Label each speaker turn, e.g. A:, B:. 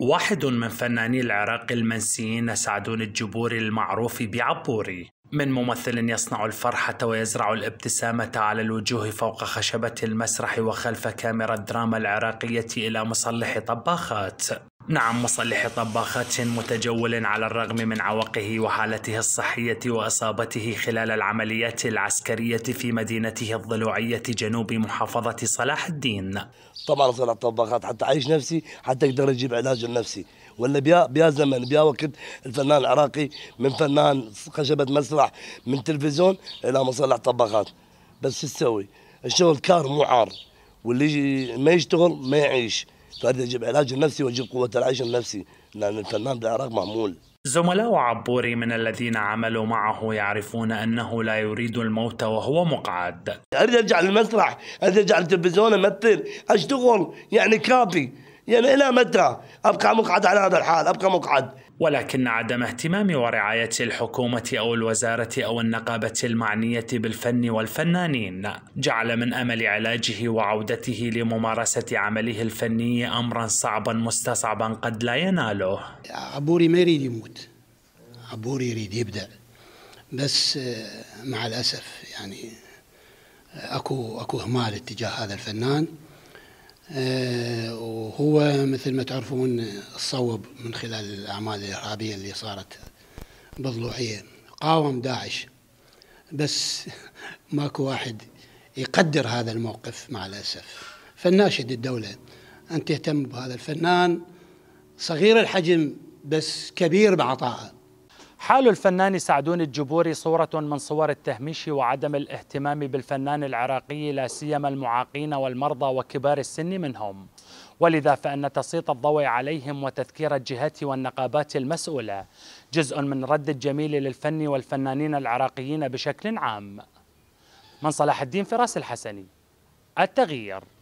A: واحد من فناني العراق المنسيين سعدون الجبوري المعروف بعبوري من ممثل يصنع الفرحة ويزرع الابتسامة على الوجوه فوق خشبة المسرح وخلف كاميرا الدراما العراقية إلى مصلح طباخات نعم مصلح طباخات متجول على الرغم من عوقه وحالته الصحية وإصابته خلال العمليات العسكرية في مدينته الضلوعية جنوب محافظة صلاح الدين
B: طبعا مصلح طباخات حتى عيش نفسي حتى يقدر يجيب علاج نفسي ولا بيا بيا زمن بيا وقت الفنان العراقي من فنان خشبة مسرح من تلفزيون إلى مصلح طباخات بس شو تسوي الشغل كار مو عار واللي ما يشتغل ما يعيش فهذا يجب علاج النفسي ويجب قوة العيش النفسي لأن الفنان بالعراق معمول
A: زملاء عبوري من الذين عملوا معه يعرفون أنه لا يريد الموت وهو مقعد أريد أرجع للمسرح أريد أرجع للتلفزيون أمثل أشتغل يعني كافي يعني إلى متى أبقى مقعد على هذا الحال أبقى مقعد ولكن عدم اهتمام ورعاية الحكومة أو الوزارة أو النقابة المعنية بالفن والفنانين جعل من أمل علاجه وعودته لممارسة عمله الفني أمرا صعبا مستصعبا قد لا يناله
C: عبوري ما
A: يريد يموت
C: عبوري يريد يبدأ بس آه، مع الأسف يعني آه، أكو أكو إهمال اتجاه هذا الفنان آه، وهو مثل ما تعرفون صوب من خلال الأعمال الإرهابية اللي صارت بضلوعية قاوم داعش بس ماكو واحد يقدر هذا الموقف مع الأسف فناشد الدولة أن تهتم بهذا
A: الفنان صغير الحجم بس كبير بعطائه حال الفنان سعدون الجبوري صورة من صور التهميش وعدم الاهتمام بالفنان العراقي لا سيما المعاقين والمرضى وكبار السن منهم ولذا فأن تسليط الضوء عليهم وتذكير الجهات والنقابات المسؤولة جزء من رد الجميل للفن والفنانين العراقيين بشكل عام من صلاح الدين فراس الحسني التغيير